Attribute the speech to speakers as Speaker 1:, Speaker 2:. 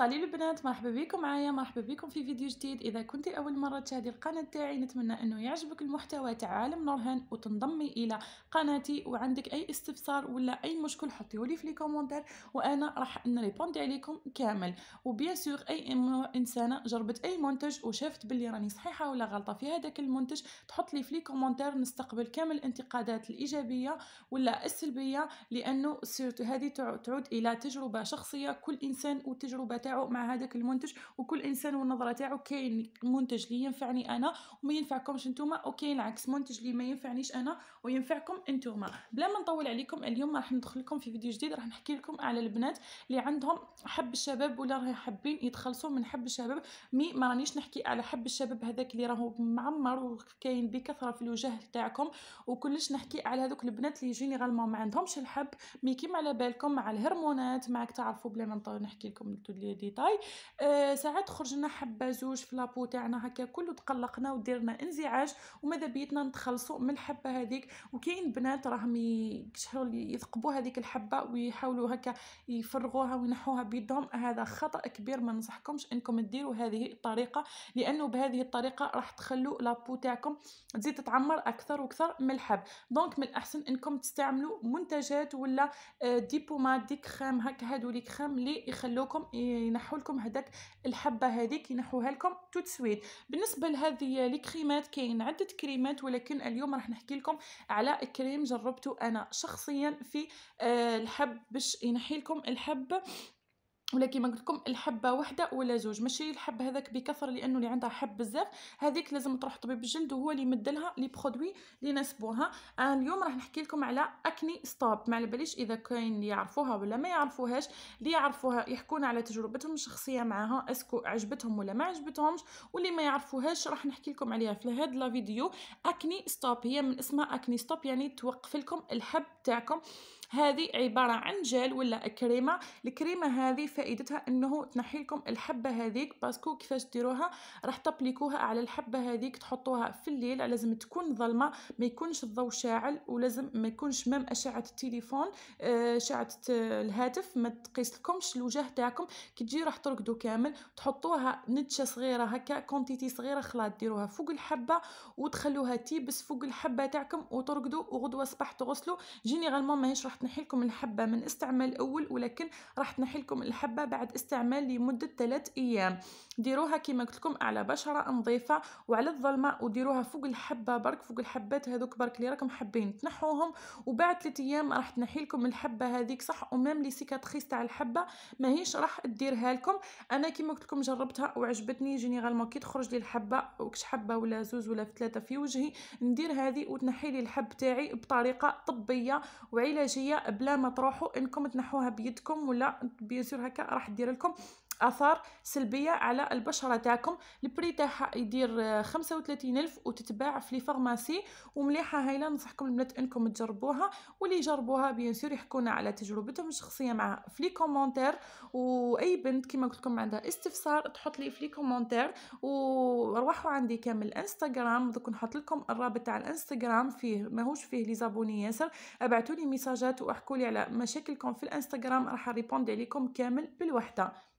Speaker 1: صالي البنات مرحبا بكم معايا مرحبا بكم في فيديو جديد اذا كنت اول مره تشاهدي القناه تاعي نتمنى انه يعجبك المحتوى تاع عالم نورهان وتنضمي الى قناتي وعندك اي استفسار ولا اي مشكل حطيه لي في لي كومونتير وانا راح نريبوندي عليكم كامل وبيان سور اي انسانه جربت اي منتج وشافت بلي راني صحيحه ولا غلطه في هذاك المنتج تحط لي في لي كومونتير نستقبل كامل الانتقادات الايجابيه ولا السلبيه لانه سيرتو هذه تعود الى تجربه شخصيه كل انسان وتجربته تاعو مع هذاك المنتج وكل انسان والنظره تاعو كاين منتج لي ينفعني انا وما ينفعكمش نتوما وكاين العكس منتج لي ما ينفعنيش انا وينفعكم انتوما بلا ما نطول عليكم اليوم راح ندخل لكم في فيديو جديد راح نحكي لكم على البنات اللي عندهم حب الشباب ولا راهي حابين يتخلصوا من حب الشباب مي ما رانيش نحكي على حب الشباب هذاك اللي راهو معمر وكاين بكثره في الوجه تاعكم وكلش نحكي على هذوك البنات اللي جينيرالمون ما عندهمش الحب مي كيما على بالكم مع الهرمونات معك تعرفوا بلا ما نطول نحكي لكم لي ديتاي آه، ساعات خرجنا حبه زوج في لابو تاعنا هكا كله تقلقنا وديرنا انزعاج وماذا بيتنا نتخلصوا من الحبه هذيك وكاين بنات راهم يثقبوا هذيك الحبه ويحاولوا هكا يفرغوها وينحوها بيدهم هذا خطا كبير ما ننصحكمش انكم ديروا هذه الطريقه لانه بهذه الطريقه راح تخلوا لابو تاعكم تزيد تتعمر اكثر واكثر من الحب دونك من الاحسن انكم تستعملوا منتجات ولا آه، دي بوماد دي كريم هكا هادو لي كريم لي يخلوكم ينحوا لكم هذاك الحبه هذيك ينحوها لكم توت سويت بالنسبه لهذه لي كريمات كاين عده كريمات ولكن اليوم راح نحكي لكم على كريم جربته انا شخصيا في آه، الحب باش ينحي لكم الحب ولا كيما قلت لكم الحبه وحده ولا زوج ماشي الحب هذاك بكثر لانه اللي عندها حب بزاف هذيك لازم تروح طبيب الجلد وهو اللي يمد لها لي برودوي اللي يناسبوها آه اليوم راح نحكي لكم على اكني ستوب ما على باليش اذا كاين اللي يعرفوها ولا ما يعرفوهاش اللي يعرفوها يحكون على تجربتهم الشخصيه معاها اسكو عجبتهم ولا ما عجبتهمش واللي ما يعرفوهاش راح نحكي لكم عليها في هاد لا فيديو اكني ستوب هي من اسمها اكني ستوب يعني توقف لكم الحب تاعكم هذه عباره عن جل ولا كريمه الكريمه هذه فائدتها انه تنحي لكم الحبه هذيك باسكو كيفاش ديروها راح تبليكوها على الحبه هذيك تحطوها في الليل لازم تكون ظلمه ما يكونش الضوء شاعل ولازم ما يكونش مام اشعه التليفون آه، اشعه الهاتف ما تقيس لكمش الوجه تاعكم كي تجي راح ترقدوا كامل تحطوها نتشه صغيره هكا كونتيتي صغيره خلاط ديروها فوق الحبه وتخلوها تيبس فوق الحبه تاعكم وترقدوا وغدوه صباح تغسلوا جينيرالمون ماهيش راح تنحي لكم الحبه من استعمال اول ولكن راح تنحي لكم الحبه الحبة بعد استعمال لمدة 3 أيام ديروها كما قلت لكم على بشرة نظيفة وعلى الظلمة وديروها فوق الحبة برك فوق الحبات هذوك برك اللي راكم حابين تنحوهم وبعد 3 أيام راح تنحي لكم الحبة هذيك صح أمام لي سيكاتريس تاع الحبة ماهيش راح ديرها لكم أنا كما قلت لكم جربتها وعجبتني جينيرالمون كي تخرج لي الحبة وكش حبة ولا زوز ولا في ثلاثة في وجهي ندير هذه وتنحي لي الحب تاعي بطريقة طبية وعلاجية بلا ما تروحوا انكم تنحوها بيدكم ولا بيان سور هكا راح ندير لكم اثار سلبيه على البشره تاعكم البري تاعها يدير 35000 وتتباع في لي فارماسي ومليحه هايله ننصحكم البنات انكم تجربوها واللي يجربوها بيان سور يحكونا على تجربتهم الشخصيه معها في لي كومونتير واي بنت كما قلت لكم عندها استفسار تحط لي في لي كومونتير وروحوا عندي كامل الانستغرام دوك نحط لكم الرابط تاع الانستغرام فيه ماهوش فيه لي زابوني ياسر ابعثوا لي ميساجات واحكوا لي على مشاكلكم في الانستغرام راح نريبوندي عليكم كامل بالوحده